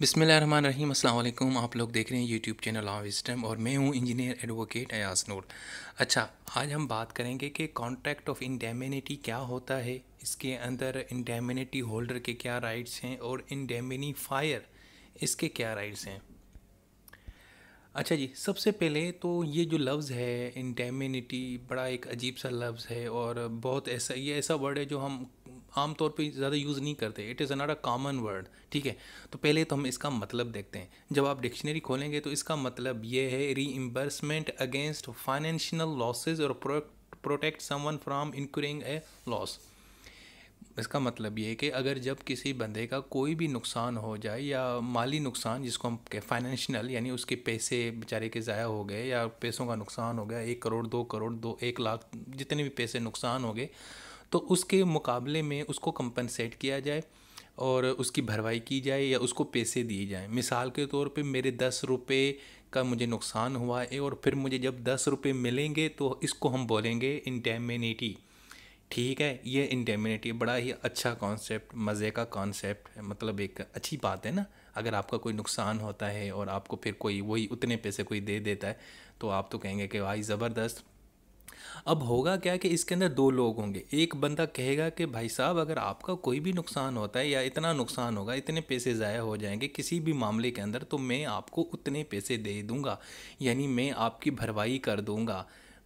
बिसमिल रहीम अल्लाम आप लोग देख रहे हैं यूट्यूब चैनल ऑफ विस्टम और मैं हूं इंजीनियर एडवोकेट अयाज नूर अच्छा आज हम बात करेंगे कि कॉन्ट्रैक्ट ऑफ इंडेमिनिटी क्या होता है इसके अंदर इंडेमिनिटी होल्डर के क्या राइट्स हैं और इंडेमिनीफायर इसके क्या राइट्स हैं अच्छा जी सबसे पहले तो ये जो लफ्ज़ है इंडेमिनिटी बड़ा एक अजीब सा लफ्ज़ है और बहुत ऐसा ये ऐसा वर्ड है जो हम आमतौर पे ज़्यादा यूज़ नहीं करते it is not a common word ठीक है तो पहले तो हम इसका मतलब देखते हैं जब आप डिक्शनरी खोलेंगे तो इसका मतलब ये है रीइम्बर्समेंट अगेंस्ट फाइनेंशियल लॉसेज और protect someone from incurring a loss इसका मतलब ये है कि अगर जब किसी बंदे का कोई भी नुकसान हो जाए या माली नुकसान जिसको हम फाइनेंशियल यानी उसके पैसे बेचारे के ज़ाया हो गए या पैसों का नुकसान हो गया एक करोड़ दो करोड़ दो एक लाख जितने भी पैसे नुकसान हो गए तो उसके मुकाबले में उसको कंपनसेट किया जाए और उसकी भरपाई की जाए या उसको पैसे दिए जाएँ मिसाल के तौर पे मेरे दस रुपये का मुझे नुकसान हुआ है और फिर मुझे जब दस रुपये मिलेंगे तो इसको हम बोलेंगे इंडेमिनिटी ठीक है ये इंडेमिनिटी बड़ा ही अच्छा कॉन्सेप्ट मज़े का कॉन्सेप्ट है मतलब एक अच्छी बात है ना अगर आपका कोई नुकसान होता है और आपको फिर कोई वही उतने पैसे कोई दे देता है तो आप तो कहेंगे कि भाई ज़बरदस्त अब होगा क्या कि इसके अंदर दो लोग होंगे एक बंदा कहेगा कि भाई साहब अगर आपका कोई भी नुकसान होता है या इतना नुकसान होगा इतने पैसे ज़ाया हो जाएंगे किसी भी मामले के अंदर तो मैं आपको उतने पैसे दे दूँगा यानी मैं आपकी भरपाई कर दूँगा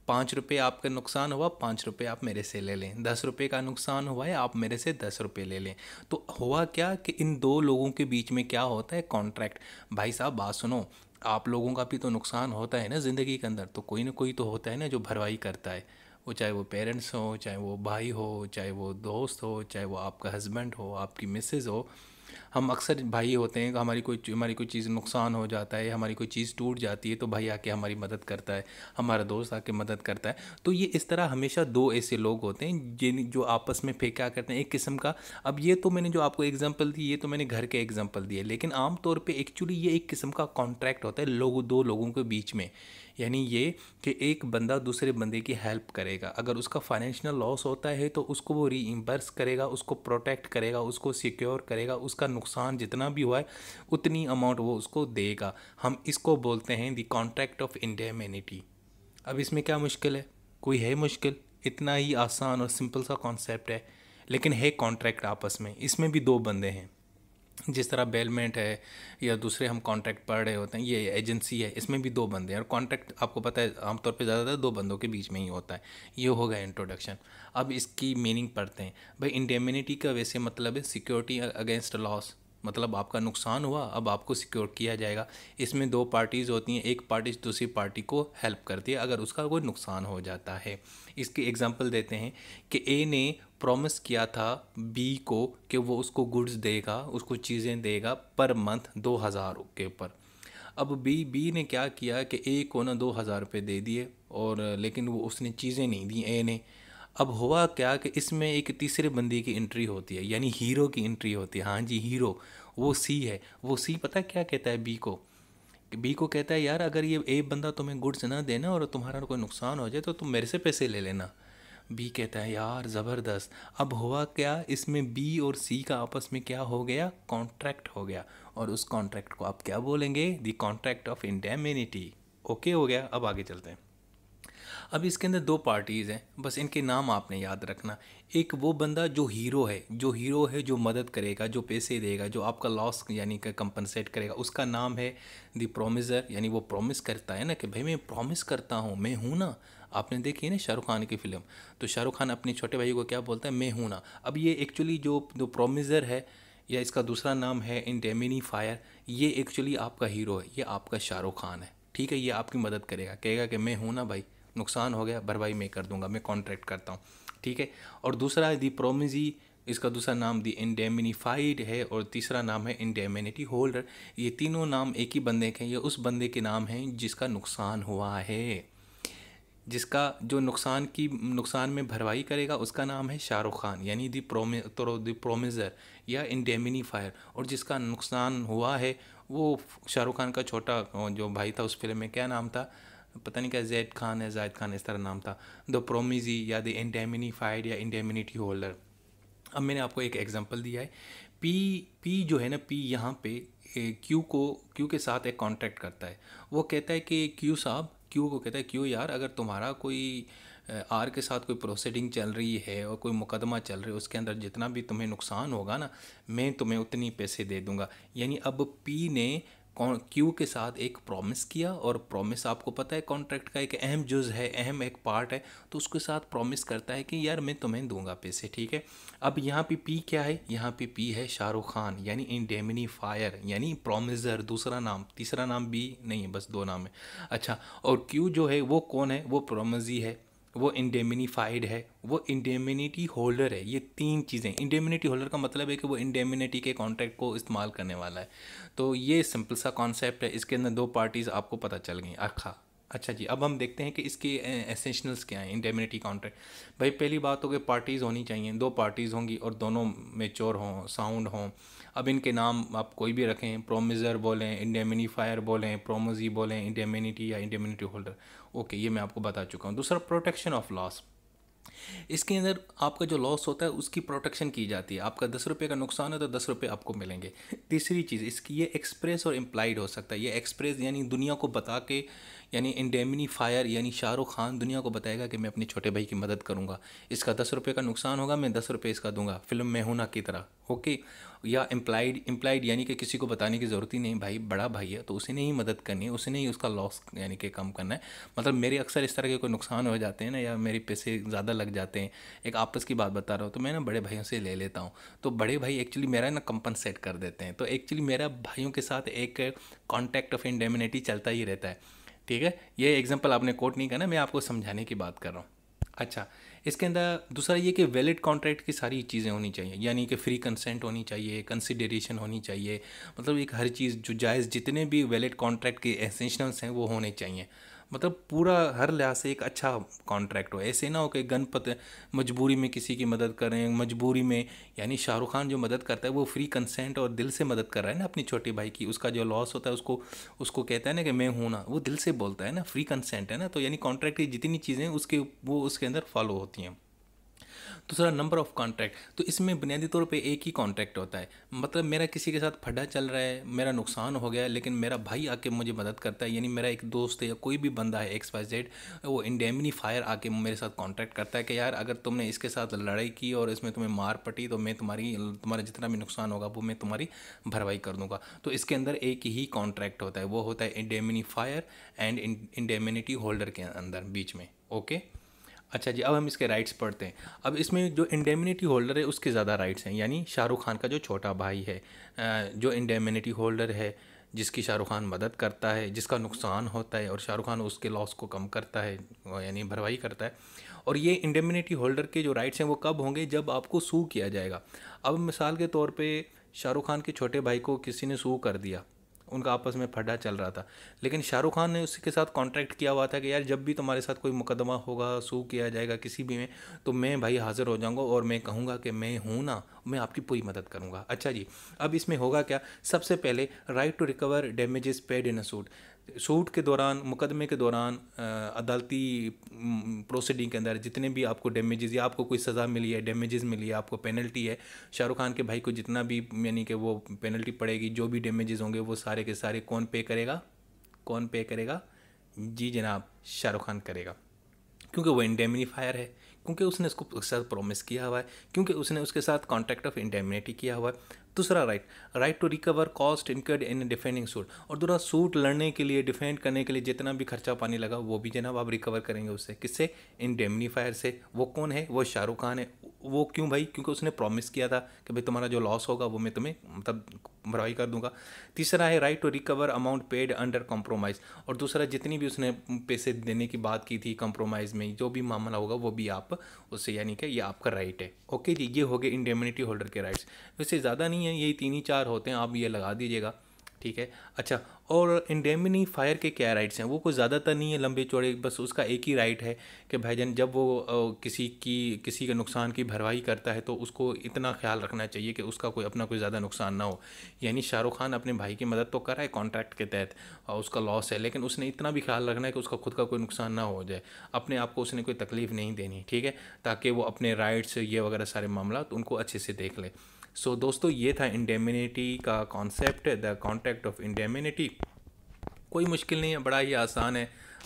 पाँच रुपये आपका नुकसान हुआ पाँच रुपये आप मेरे से ले लें दस रुपये का नुकसान हुआ है आप मेरे से दस रुपये ले लें तो हुआ क्या कि इन दो लोगों के बीच में क्या होता है कॉन्ट्रैक्ट भाई साहब बात सुनो आप लोगों का भी तो नुकसान होता है ना ज़िंदगी के अंदर तो कोई ना कोई तो होता है ना जो भरवाई करता है वो चाहे वो पेरेंट्स हो चाहे वो भाई हो चाहे वो दोस्त हो चाहे वो आपका हस्बैंड हो आपकी मिसेज़ हो हम अक्सर भाई होते हैं हमारी कोई हमारी कोई चीज़ नुकसान हो जाता है हमारी कोई चीज़ टूट जाती है तो भाई आके हमारी मदद करता है हमारा दोस्त आके मदद करता है तो ये इस तरह हमेशा दो ऐसे लोग होते हैं जिन जो आपस में क्या करते हैं एक किस्म का अब ये तो मैंने जो आपको एग्जाम्पल दी ये तो मैंने घर के एग्जाम्पल दिए लेकिन आमतौर पर एक्चुअली ये एक किस्म का कॉन्ट्रैक्ट होता है लोगों दो लोगों के बीच में यानी ये कि एक बंदा दूसरे बंदे की हेल्प करेगा अगर उसका फाइनेंशियल लॉस होता है तो उसको वो रीइम्बर्स करेगा उसको प्रोटेक्ट करेगा उसको सिक्योर करेगा उसका नुकसान नुकसान जितना भी हुआ है उतनी अमाउंट वो उसको देगा हम इसको बोलते हैं दी कॉन्ट्रैक्ट ऑफ इंडेमेनिटी अब इसमें क्या मुश्किल है कोई है मुश्किल इतना ही आसान और सिंपल सा कॉन्सेप्ट है लेकिन है कॉन्ट्रैक्ट आपस में इसमें भी दो बंदे हैं जिस तरह बेलमेंट है या दूसरे हम कॉन्ट्रैक्ट पढ़ रहे होते हैं ये एजेंसी है इसमें भी दो बंदे हैं और कॉन्ट्रैक्ट आपको पता है आमतौर पे ज़्यादातर दो बंदों के बीच में ही होता है ये होगा इंट्रोडक्शन अब इसकी मीनिंग पढ़ते हैं भाई इंडेमिनिटी का वैसे मतलब है सिक्योरिटी अगेंस्ट लॉस मतलब आपका नुकसान हुआ अब आपको सिक्योर किया जाएगा इसमें दो पार्टीज़ होती हैं एक पार्टी दूसरी पार्टी को हेल्प करती है अगर उसका कोई नुकसान हो जाता है इसकी एग्जांपल देते हैं कि ए ने प्रॉमिस किया था बी को कि वो उसको गुड्स देगा उसको चीज़ें देगा पर मंथ दो हज़ार के ऊपर अब बी बी ने क्या किया कि ए को ना दो हज़ार रुपये दे दिए और लेकिन वो उसने चीज़ें नहीं दी ए ने अब हुआ क्या कि इसमें एक तीसरे बंदी की एंट्री होती है यानी हीरो की एंट्री होती है हाँ जी हीरो वो सी है वो सी पता क्या कहता है बी को बी को कहता है यार अगर ये ए बंदा तुम्हें गुड्स ना देना और तुम्हारा कोई नुकसान हो जाए तो तुम मेरे से पैसे ले लेना बी कहता है यार ज़बरदस्त अब हुआ क्या इसमें बी और सी का आपस में क्या हो गया कॉन्ट्रैक्ट हो गया और उस कॉन्ट्रैक्ट को आप क्या बोलेंगे the contract of indemnity okay हो गया अब आगे चलते हैं अब इसके अंदर दो पार्टीज़ हैं बस इनके नाम आपने याद रखना एक वो बंदा जो हीरो है जो हीरो है जो मदद करेगा जो पैसे देगा जो आपका लॉस यानी कि कंपनसेट करेगा उसका नाम है दी प्रोमिज़र यानी वो प्रॉमिस करता है ना कि भाई मैं प्रॉमिस करता हूँ मैं हूँ ना आपने देखी है ना शाहरुख खान की फिल्म तो शाहरुख खान अपने छोटे भाई को क्या बोलता है मैं हूँ ना अब ये एक्चुअली जो जो प्रोमिज़र है या इसका दूसरा नाम है इन डेमिनी फायर ये एक्चुअली आपका हीरो है ये आपका शाहरुख खान है ठीक है ये आपकी मदद करेगा कहेगा कि मैं हूँ ना भाई नुकसान हो गया भरपाई मैं कर दूंगा मैं कॉन्ट्रैक्ट करता हूँ ठीक है और दूसरा दी प्रोमिजी इसका दूसरा नाम दी इंडेमिनीफाइड है और तीसरा नाम है इंडेमिनिटी होल्डर ये तीनों नाम एक ही बंदे के हैं ये उस बंदे के नाम हैं जिसका नुकसान हुआ है जिसका जो नुकसान की नुकसान में भरपाई करेगा उसका नाम है शाहरुख खान यानी दी प्रोम तो दी प्रोमिज़र या इंडेमिनीफायर और जिसका नुकसान हुआ है वो शाहरुख खान का छोटा जो भाई था उस फिल्म में क्या नाम था पता नहीं क्या जैद खान है जायद खान इस तरह नाम था द प्रोमिजी या द इंडेमिनीफाइड या इंडेमिनिटी होल्डर अब मैंने आपको एक एग्जांपल दिया है पी पी जो है ना पी यहाँ पे क्यू को क्यू के साथ एक कॉन्ट्रैक्ट करता है वो कहता है कि क्यू साहब क्यू को कहता है क्यू यार अगर तुम्हारा कोई आर के साथ कोई प्रोसीडिंग चल रही है और कोई मुकदमा चल रहा है उसके अंदर जितना भी तुम्हें नुकसान होगा ना मैं तुम्हें उतनी पैसे दे दूंगा यानी अब पी ने क्यू के साथ एक प्रॉमिस किया और प्रॉमिस आपको पता है कॉन्ट्रैक्ट का एक अहम जुज है अहम एक पार्ट है तो उसके साथ प्रॉमिस करता है कि यार मैं तुम्हें दूंगा पैसे ठीक है अब यहाँ पे पी क्या है यहाँ पे पी है शाहरुख खान यानी इंडेमनी फायर यानी प्रोमिजर दूसरा नाम तीसरा नाम बी नहीं है बस दो नाम है अच्छा और क्यू जो है वो कौन है वो प्रोमजी है वो इंडेमिनीफाइड है वो इंडेमिनिटी होल्डर है ये तीन चीज़ें इंडेमिनिटी होल्डर का मतलब है कि वो इंडेमिनिटी के कॉन्ट्रैक्ट को इस्तेमाल करने वाला है तो ये सिंपल सा कॉन्सेप्ट है इसके अंदर दो पार्टीज़ आपको पता चल गई अखा अच्छा जी अब हम देखते हैं कि इसके एसेंशनल्स क्या हैं इंडेमिनिटी कॉन्ट्रैक्ट भाई पहली बात हो गई पार्टीज़ होनी चाहिए दो पार्टीज़ होंगी और दोनों मेच्योर हों साउंड हों अब इनके नाम आप कोई भी रखें प्रोमिज़र बोलें इंडेमिनीफायर बोलें प्रोमोजी बोलें इंडेमिनिटी या इंडेमिनिटी होल्डर ओके ये मैं आपको बता चुका हूँ दूसरा प्रोटेक्शन ऑफ लॉस इसके अंदर आपका जो लॉस होता है उसकी प्रोटेक्शन की जाती है आपका दस रुपये का नुकसान है तो दस रुपये आपको मिलेंगे तीसरी चीज़ इसकी ये एक्सप्रेस और इम्प्लाइड हो सकता है ये एक्सप्रेस यानी दुनिया को बता के यानी इंडेमिनी फायर यानी शाहरुख खान दुनिया को बताएगा कि मैं अपने छोटे भाई की मदद करूँगा इसका दस रुपये का नुकसान होगा मैं दस रुपये इसका दूंगा फिल्म में होना की तरह ओके या एम्प्लाइड एम्प्लाइड यानी कि किसी को बताने की ज़रूरत ही नहीं भाई बड़ा भाई है तो उसे नहीं मदद करनी है उसे नहीं उसका लॉस यानी कि कम करना है मतलब मेरे अक्सर इस तरह के कोई नुकसान हो जाते हैं ना या मेरे पैसे ज़्यादा लग जाते जाते हैं एक आपस की बात बता रहा हूँ तो मैं ना बड़े भाइयों से ले लेता हूँ तो बड़े भाई एक्चुअली मेरा ना कंपनसेट कर देते हैं तो एक्चुअली मेरा भाइयों के साथ एक कॉन्टैक्ट ऑफ इंडेमिनिटी चलता ही रहता है ठीक है ये एग्जाम्पल आपने कोट नहीं करना मैं आपको समझाने की बात कर रहा हूँ अच्छा इसके अंदर दूसरा ये कि वैलिड कॉन्ट्रैक्ट की सारी चीज़ें होनी चाहिए यानी कि फ्री कंसेंट होनी चाहिए कंसिडरेशन होनी चाहिए मतलब एक हर चीज़ जो जायज़ जितने भी वैलिड कॉन्ट्रैक्ट के एसेंशनल्स हैं वो होने चाहिए मतलब पूरा हर लिहाज से एक अच्छा कॉन्ट्रैक्ट हो ऐसे ना हो कि गणपत मजबूरी में किसी की मदद करें मजबूरी में यानी शाहरुख खान जो मदद करता है वो फ्री कंसेंट और दिल से मदद कर रहा है ना अपनी छोटे भाई की उसका जो लॉस होता है उसको उसको कहता है ना कि मैं हूँ ना वो दिल से बोलता है ना फ्री कंसेंट है ना तो यानी कॉन्ट्रैक्ट की जितनी चीज़ें उसके वो उसके अंदर फॉलो होती हैं दूसरा नंबर ऑफ कॉन्ट्रैक्ट तो इसमें बुनियादी तौर पे एक ही कॉन्ट्रैक्ट होता है मतलब मेरा किसी के साथ फड्ढा चल रहा है मेरा नुकसान हो गया लेकिन मेरा भाई आके मुझे मदद करता है यानी मेरा एक दोस्त है या कोई भी बंदा है एक्स वाई जेड वो इंडेमनी फायर आके मेरे साथ कॉन्ट्रैक्ट करता है कि यार अगर तुमने इसके साथ लड़ाई की और इसमें तुम्हें मार पटी तो मैं तुम्हारी तुम्हारा जितना भी नुकसान होगा वो मैं तुम्हारी भरवाई कर दूंगा तो इसके अंदर एक ही कॉन्ट्रैक्ट होता है वो होता है indemnifier and indemnity holder के अंदर बीच में ओके okay? अच्छा जी अब हम इसके राइट्स पढ़ते हैं अब इसमें जो इंडेमिनिटी होल्डर है उसके ज़्यादा राइट्स हैं यानी शाहरुख खान का जो छोटा भाई है जो इंडेमिनिटी होल्डर है जिसकी शाहरुख खान मदद करता है जिसका नुकसान होता है और शाहरुख खान उसके लॉस को कम करता है यानी भरवाई करता है और ये इंडेमिनिटी होल्डर के जो राइट्स हैं वो कब होंगे जब आपको सू किया जाएगा अब मिसाल के तौर पे शाहरुख खान के छोटे भाई को किसी ने सू कर दिया उनका आपस में फटा चल रहा था लेकिन शाहरुख खान ने उसके साथ कॉन्ट्रैक्ट किया हुआ था कि यार जब भी तुम्हारे साथ कोई मुकदमा होगा सू किया जाएगा किसी भी में तो मैं भाई हाज़िर हो जाऊँगा और मैं कहूँगा कि मैं हूँ ना मैं आपकी पूरी मदद करूँगा अच्छा जी अब इसमें होगा क्या सबसे पहले right to recover damages paid in a suit shoot के दौरान मुकदमे के दौरान अदालती प्रोसीडिंग के अंदर जितने भी आपको डैमेजेस या आपको कोई सज़ा मिली है डैमेजेस मिली है आपको पेनल्टी है शाहरुख खान के भाई को जितना भी यानी कि वो पेनल्टी पड़ेगी जो भी डैमेजेस होंगे वो सारे के सारे कौन पे करेगा कौन पे करेगा जी जनाब शाहरुख खान करेगा क्योंकि वो इंडेमिनीफायर है क्योंकि उसने उसको उसके साथ प्रोमिस किया हुआ है क्योंकि उसने उसके साथ कॉन्ट्रैक्ट ऑफ इंडेमनिटी किया हुआ है दूसरा right right to recover cost incurred in defending suit और दूसरा सूट लड़ने के लिए डिफेंड करने के लिए जितना भी खर्चा पानी लगा वो भी जनाब आप रिकवर करेंगे उससे किससे इन डेमनीफायर से वो कौन है वो शाहरुख खान है वो क्यों भाई क्योंकि उसने प्रॉमिस किया था कि भाई तुम्हारा जो लॉस होगा वो मैं तुम्हें मतलब भरवाई कर दूंगा तीसरा है right to recover amount paid under compromise और दूसरा जितनी भी उसने पैसे देने की बात की थी कॉम्प्रोमाइज़ में जो भी मामला होगा वो भी आप उससे यानी कि ये आपका राइट है ओके जी ये हो गए इंडेमिनिटी होल्डर के राइट्स वैसे ज़्यादा नहीं है हैं यही तीन ही चार होते हैं आप ये लगा दीजिएगा ठीक है अच्छा और इंडेमिनी फायर के क्या राइट्स हैं वो कुछ ज़्यादातर नहीं है लंबे चौड़े बस उसका एक ही राइट है कि जान जब वो किसी की किसी के नुकसान की भरवाई करता है तो उसको इतना ख्याल रखना चाहिए कि उसका कोई अपना कोई ज़्यादा नुकसान ना हो यानी शाहरुख खान अपने भाई की मदद तो कर रहा है कॉन्ट्रैक्ट के तहत और उसका लॉस है लेकिन उसने इतना भी ख्याल रखना है कि उसका खुद का कोई नुकसान ना हो जाए अपने आप को उसने कोई तकलीफ़ नहीं देनी ठीक है ताकि वो अपने राइट्स ये वगैरह सारे मामला तो उनको अच्छे से देख ले सो so, दोस्तों ये था इंडेमिनिटी का concept the contact of indemnity कोई मुश्किल नहीं है बड़ा ही आसान है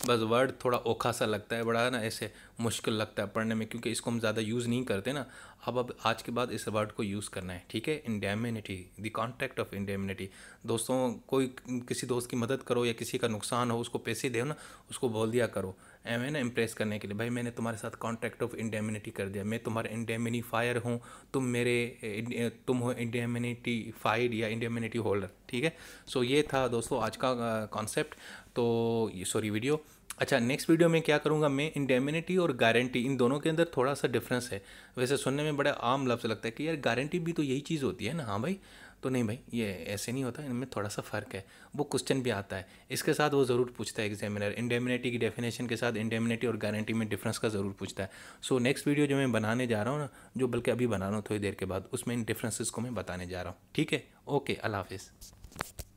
बस वर्ड थोड़ा ओखा सा लगता है बड़ा ना ऐसे मुश्किल लगता है पढ़ने में क्योंकि इसको हम ज़्यादा यूज़ नहीं करते ना अब अब आज के बाद इस वर्ड को यूज़ करना है ठीक है indemnity the contact of indemnity दोस्तों कोई किसी दोस्त की मदद करो या किसी का नुकसान हो उसको पैसे दो ना उसको बोल दिया करो एम एन इम्प्रेस करने के लिए भाई मैंने तुम्हारे साथ कॉन्ट्रैक्ट ऑफ इंडेमिनिटी कर दिया मैं तुम्हारा इंडेमिनीफायर हूँ तुम मेरे तुम हो इंडेमिनिटी फाइड या इंडेमिनिटी होल्डर ठीक है सो so, ये था दोस्तों आज का कॉन्सेप्ट तो सॉरी वीडियो अच्छा नेक्स्ट वीडियो में क्या करूँगा मैं इंडेमिनिटी और गारंटी इन दोनों के अंदर थोड़ा सा डिफरेंस है वैसे सुनने में बड़ा आम लफ्ज़ लगता है कि यार गारंटी भी तो यही चीज़ होती है ना हाँ भाई तो नहीं भाई ये ऐसे नहीं होता इनमें थोड़ा सा फ़र्क है वो क्वेश्चन भी आता है इसके साथ वो ज़रूर पूछता है एग्जामिनर इंडेमिनिटी की डेफिनेशन के साथ इंडेमिनिटी और गारंटी में डिफरेंस का ज़रूर पूछता है सो नेक्स्ट वीडियो जो मैं बनाने जा रहा हूँ ना जो बल्कि अभी बना रहा हूँ थोड़ी देर के बाद उसमें इन डिफरेंसेस को मैं बताने जा रहा हूँ ठीक है ओके अल्लाह हाफिज़